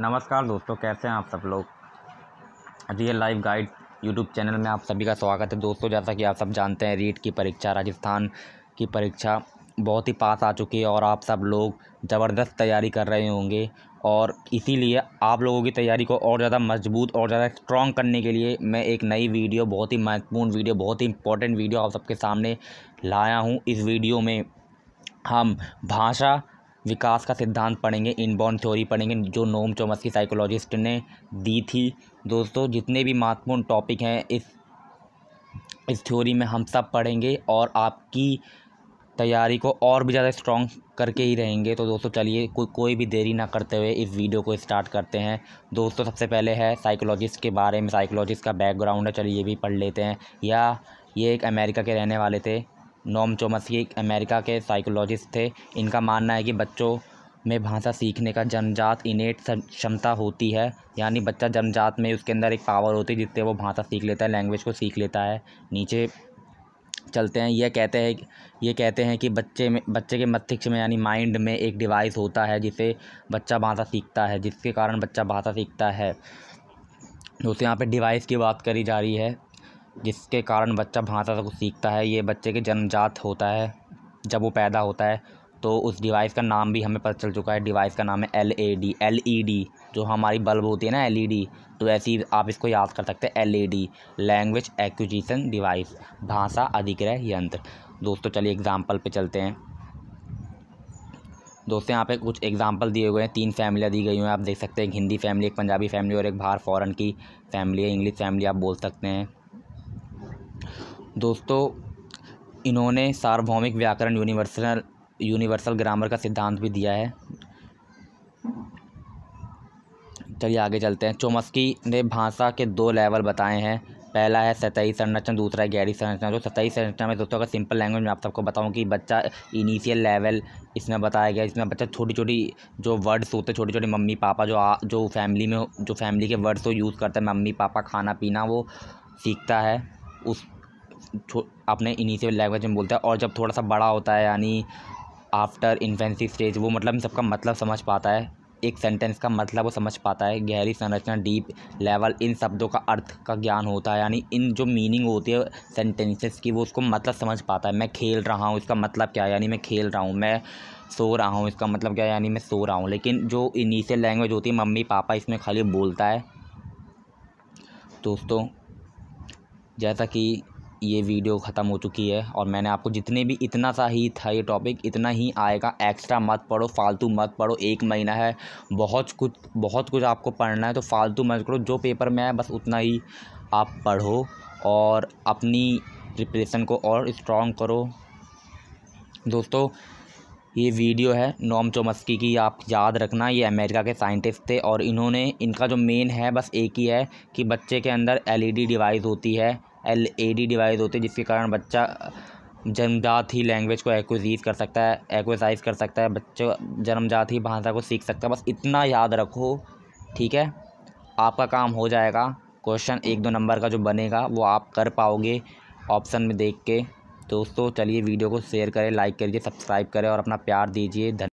नमस्कार दोस्तों कैसे हैं आप सब लोग real life guide YouTube channel में आप सभी का स्वागत है दोस्तों जैसा कि आप सब जानते हैं रीट की परीक्षा राजस्थान की परीक्षा बहुत ही पास आ चुकी है और आप सब लोग ज़बरदस्त तैयारी कर रहे होंगे और इसीलिए आप लोगों की तैयारी को और ज़्यादा मजबूत और ज़्यादा स्ट्रॉन्ग करने के लिए मैं एक नई वीडियो बहुत ही महत्वपूर्ण वीडियो बहुत ही इंपॉर्टेंट वीडियो आप सबके सामने लाया हूँ इस वीडियो में हम भाषा विकास का सिद्धांत पढ़ेंगे इनबॉर्न थ्योरी पढ़ेंगे जो नोम की साइकोलॉजिस्ट ने दी थी दोस्तों जितने भी महत्वपूर्ण टॉपिक हैं इस इस थ्योरी में हम सब पढ़ेंगे और आपकी तैयारी को और भी ज़्यादा स्ट्रॉन्ग करके ही रहेंगे तो दोस्तों चलिए को, कोई भी देरी ना करते हुए इस वीडियो को स्टार्ट करते हैं दोस्तों सबसे पहले है साइकोलॉजिस्ट के बारे में साइकोलॉजिस्ट का बैकग्राउंड है चलिए ये भी पढ़ लेते हैं या ये एक अमेरिका के रहने वाले थे नोम चोमस्की एक अमेरिका के साइकोलॉजिस्ट थे इनका मानना है कि बच्चों में भाषा सीखने का जनजात इनेट क्षमता होती है यानी बच्चा जनजात में उसके अंदर एक पावर होती है जिससे वो भाषा सीख लेता है लैंग्वेज को सीख लेता है नीचे चलते हैं यह कहते हैं ये कहते हैं कि बच्चे में बच्चे के मस्तिष्क में यानी माइंड में एक डिवाइस होता है जिसे बच्चा भाषा सीखता है जिसके कारण बच्चा भाषा सीखता है दोस्तों यहाँ पे डिवाइस की बात करी जा रही है जिसके कारण बच्चा भाषा से कुछ सीखता है ये बच्चे के जन्मजात होता है जब वो पैदा होता है तो उस डिवाइस का नाम भी हमें पता चल चुका है डिवाइस का नाम है L A D L E D जो हमारी बल्ब होती है ना एल ई डी तो ऐसी आप इसको याद कर सकते हैं L E D language acquisition device भाषा अधिग्रह यंत्र दोस्तों चलिए एग्ज़ाम्पल पे चलते हैं दोस्तों यहाँ पे कुछ एग्जाम्पल दिए हुए हैं तीन फैमिलियाँ दी गई हैं आप देख सकते हैं एक हिंदी फैमिली एक पंजाबी फैमिली और एक बाहर फ़ॉरन की फैमिली है इंग्लिश फैमिली आप बोल सकते हैं दोस्तों इन्होंने सार्वभौमिक व्याकरण यूनिवर्सल यूनिवर्सल ग्रामर का सिद्धांत भी दिया है चलिए आगे चलते हैं चोमस्की ने भाषा के दो लेवल बताए हैं पहला है सतही संरचना दूसरा है गहरी संरचना जो तो सतही संरचना में दोस्तों अगर सिंपल लैंग्वेज में आप सबको बताऊं कि बच्चा इनिशियल लेवल इसमें बताया गया इसमें बच्चा छोटी छोटी जो वर्ड्स होते हैं छोटे छोटे मम्मी पापा जो आ, जो फैमिली में जो फैमिली के वर्ड्स वो यूज़ करते हैं मम्मी पापा खाना पीना वो सीखता है उस अपने इनिशियल लैंग्वेज में बोलता है और जब थोड़ा सा बड़ा होता है यानी आफ्टर इन्फेंसी स्टेज वो मतलब इन सबका मतलब समझ पाता है एक सेंटेंस का मतलब वो समझ पाता है गहरी संरचना डीप लेवल इन शब्दों का अर्थ का ज्ञान होता है यानी इन जो मीनिंग होती है सेंटेंसेस की वो उसको मतलब समझ पाता है मैं खेल रहा हूँ इसका मतलब क्या है यानी मैं खेल रहा हूँ मैं सो रहा हूँ इसका मतलब क्या है यानी मैं सो रहा हूँ लेकिन जो इनिशियल लैंग्वेज होती है मम्मी पापा इसमें खाली बोलता है दोस्तों जैसा कि ये वीडियो ख़त्म हो चुकी है और मैंने आपको जितने भी इतना सा ही था ये टॉपिक इतना ही आएगा एक्स्ट्रा मत पढ़ो फालतू मत पढ़ो एक महीना है बहुत कुछ बहुत कुछ आपको पढ़ना है तो फालतू मत करो जो पेपर में है बस उतना ही आप पढ़ो और अपनी प्रिपरेशन को और स्ट्रॉन्ग करो दोस्तों ये वीडियो है नॉम चोमस्की की आप याद रखना ये अमेरिका के साइंटिस्ट थे और इन्होंने इनका जो मेन है बस एक ही है कि बच्चे के अंदर एलईडी डिवाइस e होती है एल ए डी डिवाइस होते हैं जिसके कारण बच्चा जन्मजात ही लैंग्वेज को एक्विजीज कर सकता है एक्विसाइज कर सकता है बच्चों जन्मजात ही भाषा को सीख सकता है बस इतना याद रखो ठीक है आपका काम हो जाएगा क्वेश्चन एक दो नंबर का जो बनेगा वो आप कर पाओगे ऑप्शन में देख के दोस्तों चलिए वीडियो को शेयर करें लाइक करिए सब्सक्राइब करें और अपना प्यार दीजिए धन्यवाद